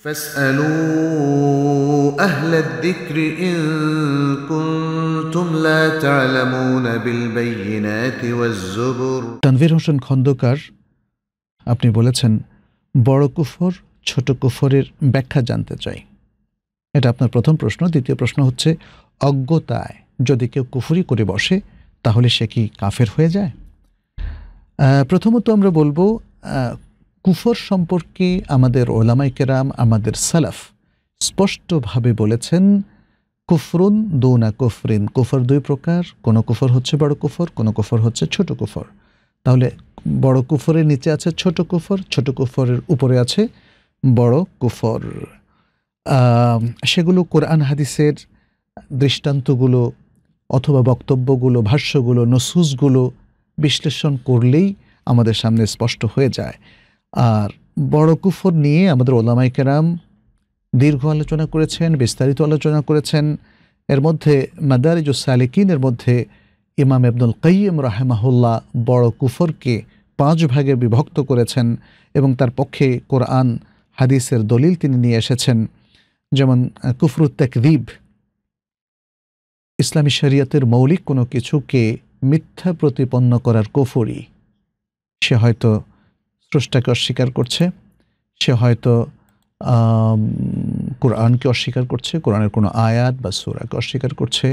فاسألوا أهل الذكر إن كنتم لا تعلمون بالبينات والزبر তানভীর হোসেন খন্দকার আপনি বলেছেন বড় কুফর ছোট কুফরের ব্যাখ্যা জানতে চাই এটা আপনার প্রথম প্রশ্ন দ্বিতীয় প্রশ্ন হচ্ছে অজ্ঞতায় যদি কেউ কুফুরি করে বসে তাহলে সে কি কাফের হয়ে যায় প্রথমত আমরা বলবো কুফর সম্পর্কে আমাদের ওলামাই কেরাম আমাদের সালাফ স্পষ্টভাবে বলেছেন কুফরুন দৌনা কুফরিন কুফর দুই প্রকার কোন কুফর হচ্ছে বড় কুফর কোন কুফর হচ্ছে ছোট কুফর তাহলে বড় কুফরের নিচে আছে ছোট কুফর ছোট কুফরের উপরে আছে বড় কুফর সেগুলো কোরআন হাদিসের দৃষ্টান্তগুলো অথবা বক্তব্যগুলো ভাষ্যগুলো নসুজগুলো বিশ্লেষণ করলেই আমাদের সামনে স্পষ্ট হয়ে যায় আর বড় কুফর নিয়ে আমাদের ওলামাইকেরাম দীর্ঘ আলোচনা করেছেন বিস্তারিত আলোচনা করেছেন এর মধ্যে মাদারিজ সালেকিনের মধ্যে ইমাম আব্দুল কাইম রাহেমাহুল্লাহ বড় কুফরকে পাঁচ ভাগে বিভক্ত করেছেন এবং তার পক্ষে কোরআন হাদিসের দলিল তিনি নিয়ে এসেছেন যেমন কুফরুত তাকদীব ইসলামী শরিয়াতের মৌলিক কোনো কিছুকে মিথ্যা প্রতিপন্ন করার কুফরি সে হয়তো স্রষ্টাকে অস্বীকার করছে সে হয়তো কোরআনকে অস্বীকার করছে কোরআনের কোনো আয়াত বা সুরাকে অস্বীকার করছে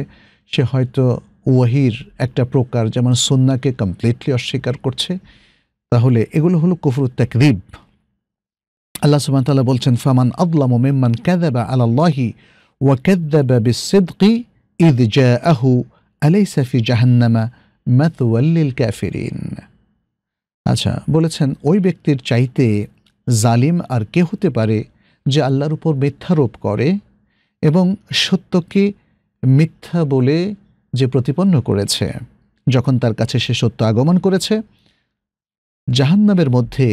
সে হয়তো ওয়াহির একটা প্রকার যেমন সন্নাকে কমপ্লিটলি অস্বীকার করছে তাহলে এগুলো হলো কুফরুত তাকরিব আল্লাহ সুবান তাল্লাহ বলছেন ফামান আদলাম মেম্মান ক্যাদাবা আল্লাহি ওয়া ক্যাদাবা বিসিদ্কি ইদ জা আহু আলাই সাফি জাহান্নামা ওয়াল্লিল ক্যাফিরিন আচ্ছা বলেছেন ওই ব্যক্তির চাইতে জালিম আর কে হতে পারে যে আল্লাহর উপর মিথ্যারোপ করে এবং সত্যকে মিথ্যা বলে যে প্রতিপন্ন করেছে যখন তার কাছে সে সত্য আগমন করেছে জাহান্নামের মধ্যে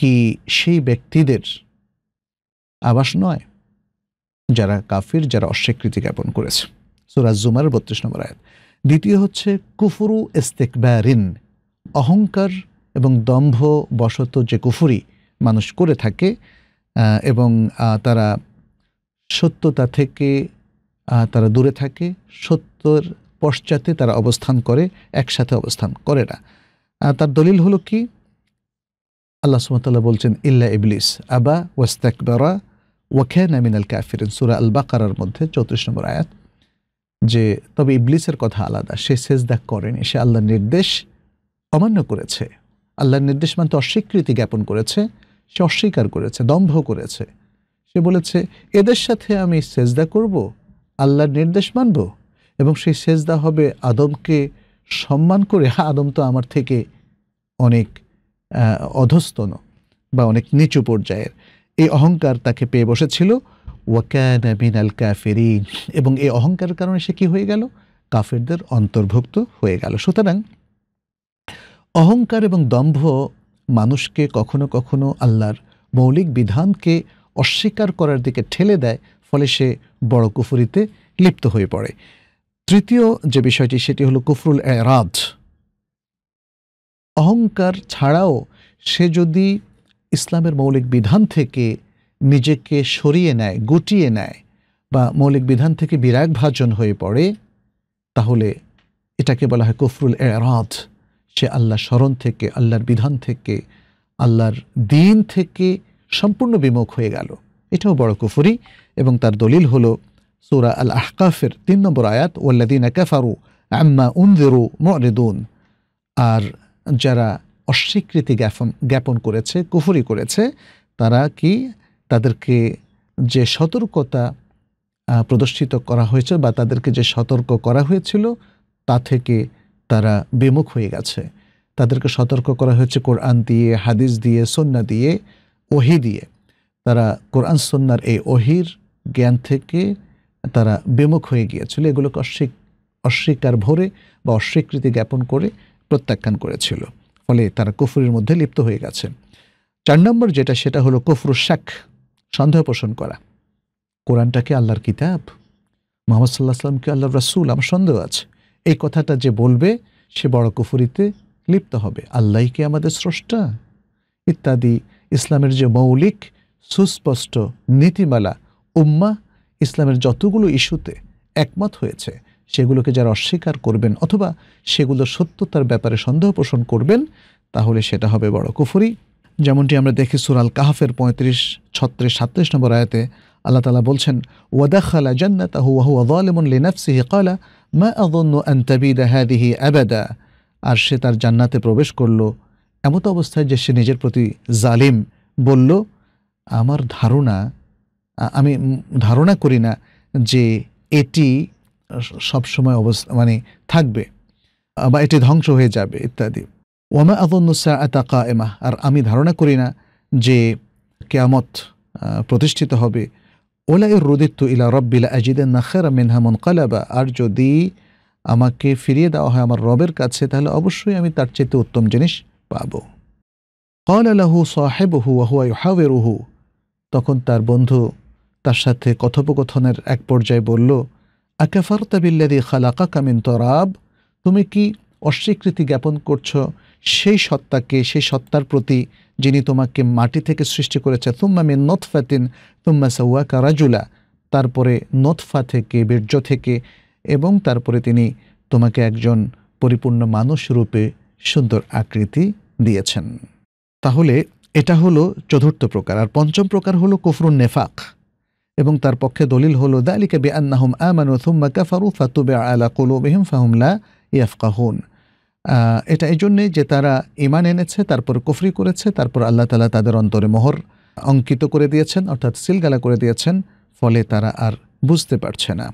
কি সেই ব্যক্তিদের আবাস নয় যারা কাফির যারা অস্বীকৃতি জ্ঞাপন করেছে সুরাজ জুমার বত্রিশ নম্বর আয়াত দ্বিতীয় হচ্ছে কুফরু ইস্তেকবারিন অহংকার এবং দম্ভ বশত যে কুফুরি মানুষ করে থাকে এবং তারা সত্যতা থেকে তারা দূরে থাকে সত্যর পশ্চাতে তারা অবস্থান করে একসাথে অবস্থান করে না তার দলিল হলো কি আল্লাহ সুমতাল্লাহ বলছেন ইল্লা ইবলিস আবা ওয়াস্তাকবারা ওয়াখ্যান আল কাফিরিন সুরা আল বাকারার মধ্যে চৌত্রিশ নম্বর আয়াত যে তবে ইবলিসের কথা আলাদা সে সেজদা করেনি সে আল্লাহর নির্দেশ অমান্য করেছে আল্লাহর নির্দেশ মানতে অস্বীকৃতি জ্ঞাপন করেছে সে অস্বীকার করেছে দম্ভ করেছে সে বলেছে এদের সাথে আমি সেজদা করব আল্লাহর নির্দেশ মানব এবং সেই সেজদা হবে আদমকে সম্মান করে হ্যাঁ, আদম তো আমার থেকে অনেক অধস্তন বা অনেক নিচু পর্যায়ের এই অহংকার তাকে পেয়ে বসেছিল ওয়াকান আল কাফেরিন এবং এই অহংকারের কারণে সে কী হয়ে গেল কাফেরদের অন্তর্ভুক্ত হয়ে গেল সুতরাং অহংকার এবং দম্ভ মানুষকে কখনো কখনো আল্লাহর মৌলিক বিধানকে অস্বীকার করার দিকে ঠেলে দেয় ফলে সে বড় কুফুরিতে লিপ্ত হয়ে পড়ে তৃতীয় যে বিষয়টি সেটি হলো কুফরুল এরাজ অহংকার ছাড়াও সে যদি ইসলামের মৌলিক বিধান থেকে নিজেকে সরিয়ে নেয় গুটিয়ে নেয় বা মৌলিক বিধান থেকে বিরাগ ভাজন হয়ে পড়ে তাহলে এটাকে বলা হয় কুফরুল এরাজ সে আল্লাহ স্মরণ থেকে আল্লাহর বিধান থেকে আল্লাহর দিন থেকে সম্পূর্ণ বিমুখ হয়ে গেল এটাও বড় কুফুরি এবং তার দলিল হল সুরা আল আহকাফের তিন নম্বর আয়াত ওল্লাদিন একাফারু আম্মা উনদেরু মরেদুন আর যারা অস্বীকৃতি জ্ঞাপন জ্ঞাপন করেছে কুফুরি করেছে তারা কি তাদেরকে যে সতর্কতা প্রদর্শিত করা হয়েছে বা তাদেরকে যে সতর্ক করা হয়েছিল তা থেকে তারা বিমুখ হয়ে গেছে তাদেরকে সতর্ক করা হয়েছে কোরআন দিয়ে হাদিস দিয়ে সন্না দিয়ে ওহি দিয়ে তারা কোরআন সন্ন্যার এই ওহির জ্ঞান থেকে তারা বিমুখ হয়ে গিয়েছিল এগুলোকে অস্বীক অস্বীকার ভরে বা অস্বীকৃতি জ্ঞাপন করে প্রত্যাখ্যান করেছিল ফলে তারা কুফুরের মধ্যে লিপ্ত হয়ে গেছে চার নম্বর যেটা সেটা হলো কুফরু শাক সন্দেহ পোষণ করা কোরআনটাকে আল্লাহর কিতাব মোহাম্মদ সাল্লাহ সাল্লামকে আল্লাহ রাসুল আমার সন্দেহ আছে এই কথাটা যে বলবে সে বড় কুফুরিতে লিপ্ত হবে আল্লাহ কি আমাদের স্রষ্টা ইত্যাদি ইসলামের যে মৌলিক সুস্পষ্ট নীতিমালা উম্মা ইসলামের যতগুলো ইস্যুতে একমত হয়েছে সেগুলোকে যারা অস্বীকার করবেন অথবা সেগুলো সত্যতার ব্যাপারে সন্দেহ পোষণ করবেন তাহলে সেটা হবে বড় কুফুরি যেমনটি আমরা দেখি সুরাল কাহাফের পঁয়ত্রিশ ছত্রিশ সাতত্রিশ নম্বর আয়াতে আল্লাহ তালা বলছেন ওয়াদাখালা জান্নাত হুয়াহু আদালেমন লিনাফসিহি কলা মা আদন্য আন্তাবিদা হ্যাদিহি আবাদা আর সে তার জান্নাতে প্রবেশ করল এমত অবস্থায় যে সে নিজের প্রতি জালিম বলল আমার ধারণা আমি ধারণা করি না যে এটি সবসময় অবস্থা মানে থাকবে বা এটি ধ্বংস হয়ে যাবে ইত্যাদি ওমা আদন্নুসা কা এমা আর আমি ধারণা করি না যে কেয়ামত প্রতিষ্ঠিত হবে ওলা এর রুদিত্তু ইলা রব্বিলা আজিদের নাখেরা মিনহা কালাবা আর যদি আমাকে ফিরিয়ে দেওয়া হয় আমার রবের কাছে তাহলে অবশ্যই আমি তার চেয়ে উত্তম জিনিস পাব কল আলাহু সাহেবহু ওহুয়াই রুহু তখন তার বন্ধু তার সাথে কথোপকথনের এক পর্যায়ে বলল আকাফার তাবিল্লাদি খালাকা কামিন তরাব তুমি কি অস্বীকৃতি জ্ঞাপন করছো সেই সত্তাকে সেই সত্তার প্রতি যিনি তোমাকে মাটি থেকে সৃষ্টি করেছে তুম্মা মিন নতফাতিন তুম্মা সাউয়া কারাজুলা তারপরে নতফা থেকে বীর্য থেকে এবং তারপরে তিনি তোমাকে একজন পরিপূর্ণ মানুষ রূপে সুন্দর আকৃতি দিয়েছেন তাহলে এটা হলো চতুর্থ প্রকার আর পঞ্চম প্রকার হলো কফরুন নেফাক এবং তার পক্ষে দলিল হলো দালিকা বে আন্নাহম আমানু থুম্মা কাফারু ফাতুবে আলা কুলুবিহিম ফাহুমলা ইয়াফকাহুন এটা এই জন্যে যে তারা ইমান এনেছে তারপর কুফরি করেছে তারপর আল্লাহ তালা তাদের অন্তরে মোহর অঙ্কিত করে দিয়েছেন অর্থাৎ সিলগালা করে দিয়েছেন ফলে তারা আর বুঝতে পারছে না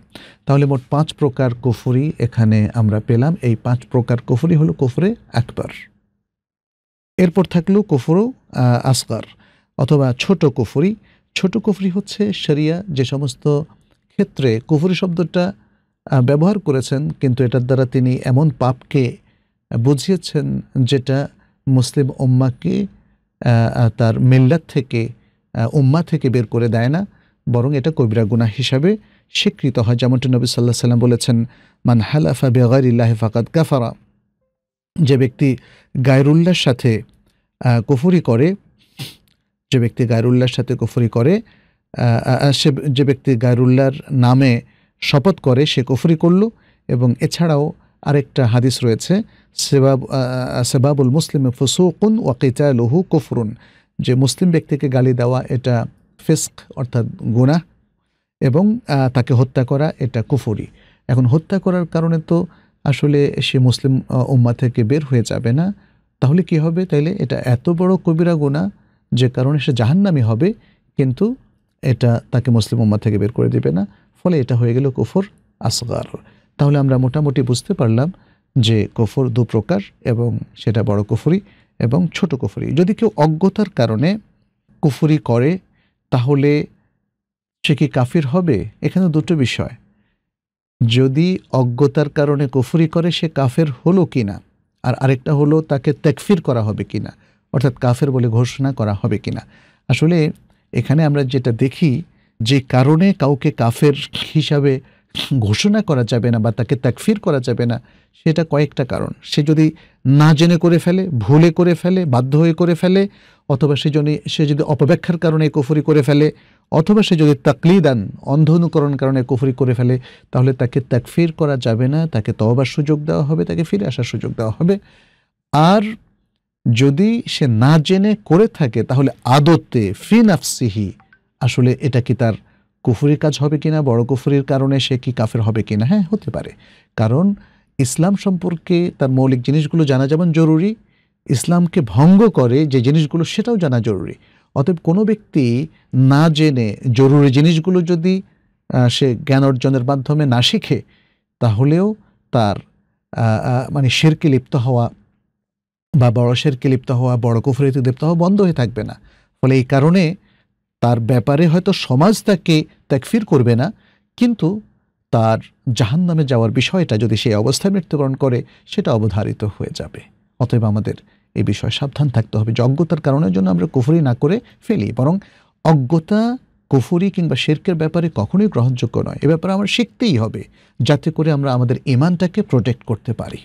তাহলে মোট পাঁচ প্রকার কুফুরি এখানে আমরা পেলাম এই পাঁচ প্রকার কুফুরি হলো কুফরে একবার এরপর থাকলো কুফরু আসগর অথবা ছোট কুফুরি ছোট কুফরি হচ্ছে শরিয়া যে সমস্ত ক্ষেত্রে কুফুরি শব্দটা ব্যবহার করেছেন কিন্তু এটার দ্বারা তিনি এমন পাপকে বুঝিয়েছেন যেটা মুসলিম উম্মাকে তার মিল্লাত থেকে উম্মা থেকে বের করে দেয় না বরং এটা কবিরা গুনা হিসাবে স্বীকৃত হয় যেমনটি নবী সাল্লাহ সাল্লাম বলেছেন মান হালাফা বেগার ইল্লাহ ফাকাদ গাফারা যে ব্যক্তি গায়রুল্লাহর সাথে কুফুরি করে যে ব্যক্তি গায়রুল্লাহর সাথে কুফুরি করে সে যে ব্যক্তি গায়রুল্লাহর নামে শপথ করে সে কুফুরি করল এবং এছাড়াও আরেকটা হাদিস রয়েছে সেবাব সেবাবুল মুসলিম ফুসুকুন ওয়াকিতা লহু কুফরুন যে মুসলিম ব্যক্তিকে গালি দেওয়া এটা ফিস্ক অর্থাৎ গুণা এবং তাকে হত্যা করা এটা কুফুরি এখন হত্যা করার কারণে তো আসলে সে মুসলিম উম্মা থেকে বের হয়ে যাবে না তাহলে কি হবে তাইলে এটা এত বড় কবিরা গুণা যে কারণে সে জাহান্নামি হবে কিন্তু এটা তাকে মুসলিম উম্মা থেকে বের করে দেবে না ফলে এটা হয়ে গেল কুফর আসগার তাহলে আমরা মোটামুটি বুঝতে পারলাম যে কফর দু প্রকার এবং সেটা বড় কুফুরি এবং ছোট কুফুরি যদি কেউ অজ্ঞতার কারণে কুফুরি করে তাহলে সে কি কাফির হবে এখানে দুটো বিষয় যদি অজ্ঞতার কারণে কুফুরি করে সে কাফের হলো কি না আর আরেকটা হলো তাকে তেকফির করা হবে কি না অর্থাৎ কাফের বলে ঘোষণা করা হবে কি না আসলে এখানে আমরা যেটা দেখি যে কারণে কাউকে কাফের হিসাবে ঘোষণা করা যাবে না বা তাকে তাকফির করা যাবে না সেটা কয়েকটা কারণ সে যদি না জেনে করে ফেলে ভুলে করে ফেলে বাধ্য হয়ে করে ফেলে অথবা সে যদি সে যদি অপব্যাখ্যার কারণে কুফরি করে ফেলে অথবা সে যদি দেন অন্ধ অনুকরণ কারণে কুফরি করে ফেলে তাহলে তাকে তাকফির করা যাবে না তাকে তবার সুযোগ দেওয়া হবে তাকে ফিরে আসার সুযোগ দেওয়া হবে আর যদি সে না জেনে করে থাকে তাহলে আদতে ফিনাফসিহি আসলে এটা কি তার কুফুরি কাজ হবে কিনা বড় কুফুরির কারণে সে কি কাফের হবে কিনা হ্যাঁ হতে পারে কারণ ইসলাম সম্পর্কে তার মৌলিক জিনিসগুলো জানা যেমন জরুরি ইসলামকে ভঙ্গ করে যে জিনিসগুলো সেটাও জানা জরুরি অতএব কোনো ব্যক্তি না জেনে জরুরি জিনিসগুলো যদি সে জ্ঞান অর্জনের মাধ্যমে না শিখে তাহলেও তার মানে শেরকে লিপ্ত হওয়া বা বড় শেরকে লিপ্ত হওয়া বড় কুফুরিতে লিপ্ত হওয়া বন্ধ হয়ে থাকবে না ফলে এই কারণে তার ব্যাপারে হয়তো সমাজ তাকে ত্যাগফির করবে না কিন্তু তার জাহান নামে যাওয়ার বিষয়টা যদি সেই অবস্থায় মৃত্যুবরণ করে সেটা অবধারিত হয়ে যাবে অতএব আমাদের এই বিষয়ে সাবধান থাকতে হবে যোগ্যতার কারণের জন্য আমরা কুফুরি না করে ফেলি বরং অজ্ঞতা কুফুরি কিংবা শেরকের ব্যাপারে কখনোই গ্রহণযোগ্য নয় এ ব্যাপারে আমরা শিখতেই হবে যাতে করে আমরা আমাদের ইমানটাকে প্রোটেক্ট করতে পারি